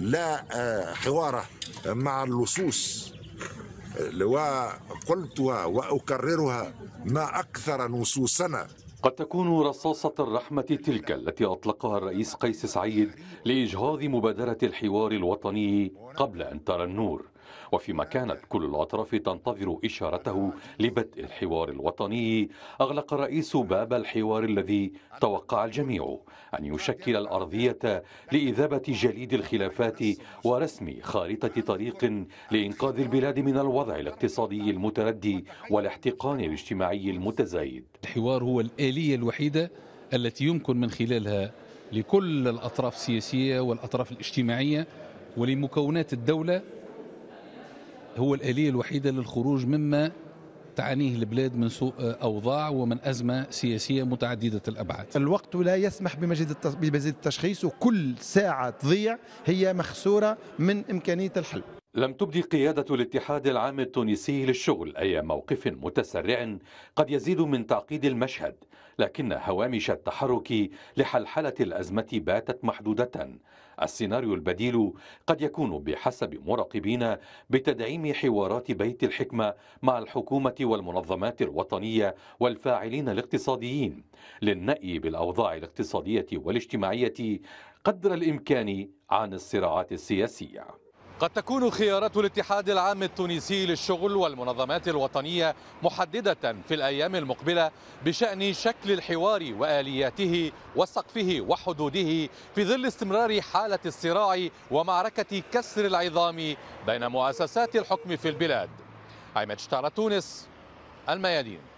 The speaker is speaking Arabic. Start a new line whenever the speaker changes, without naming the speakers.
لا آه، حواره مع اللصوص وقلتها واكررها ما اكثر نصوصنا قد
تكون رصاصة الرحمة تلك التي أطلقها الرئيس قيس سعيد لإجهاض مبادرة الحوار الوطني قبل أن ترى النور وفيما كانت كل الأطراف تنتظر إشارته لبدء الحوار الوطني أغلق الرئيس باب الحوار الذي توقع الجميع أن يشكل الأرضية لإذابة جليد الخلافات ورسم خارطة طريق لإنقاذ البلاد من الوضع الاقتصادي المتردي والاحتقان الاجتماعي المتزايد
الحوار هو الآلية الوحيدة التي يمكن من خلالها لكل الأطراف السياسية والأطراف الاجتماعية ولمكونات الدولة هو الآلية الوحيدة للخروج مما تعانيه البلاد من سوء أوضاع ومن أزمة سياسية متعددة الأبعاد الوقت لا يسمح بمزيد التشخيص وكل ساعة تضيع هي مخسورة من إمكانية الحل
لم تبدي قيادة الاتحاد العام التونسي للشغل أي موقف متسرع قد يزيد من تعقيد المشهد لكن هوامش التحرك لحلحلة الأزمة باتت محدودة السيناريو البديل قد يكون بحسب مراقبين بتدعيم حوارات بيت الحكمة مع الحكومة والمنظمات الوطنية والفاعلين الاقتصاديين للنأي بالأوضاع الاقتصادية والاجتماعية قدر الإمكان عن الصراعات السياسية قد تكون خيارات الاتحاد العام التونسي للشغل والمنظمات الوطنية محددة في الأيام المقبلة بشأن شكل الحوار وآلياته وسقفه وحدوده في ظل استمرار حالة الصراع ومعركة كسر العظام بين مؤسسات الحكم في البلاد عماد شتعرة تونس الميادين